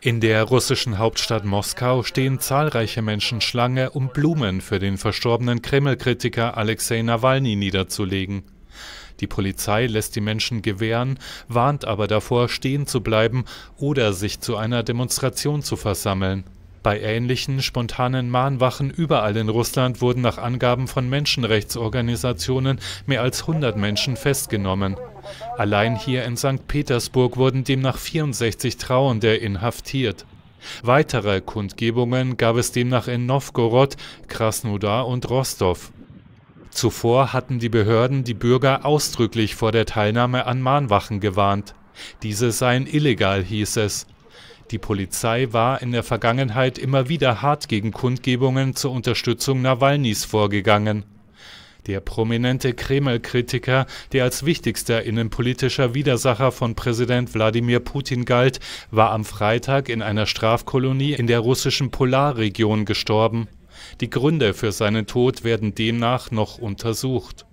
In der russischen Hauptstadt Moskau stehen zahlreiche Menschen Schlange, um Blumen für den verstorbenen Kreml-Kritiker Alexei Nawalny niederzulegen. Die Polizei lässt die Menschen gewähren, warnt aber davor, stehen zu bleiben oder sich zu einer Demonstration zu versammeln. Bei ähnlichen spontanen Mahnwachen überall in Russland wurden nach Angaben von Menschenrechtsorganisationen mehr als 100 Menschen festgenommen. Allein hier in St. Petersburg wurden demnach 64 Trauernde inhaftiert. Weitere Kundgebungen gab es demnach in Nowgorod, Krasnodar und Rostov. Zuvor hatten die Behörden die Bürger ausdrücklich vor der Teilnahme an Mahnwachen gewarnt. Diese seien illegal, hieß es. Die Polizei war in der Vergangenheit immer wieder hart gegen Kundgebungen zur Unterstützung Nawalnys vorgegangen. Der prominente Kreml-Kritiker, der als wichtigster innenpolitischer Widersacher von Präsident Wladimir Putin galt, war am Freitag in einer Strafkolonie in der russischen Polarregion gestorben. Die Gründe für seinen Tod werden demnach noch untersucht.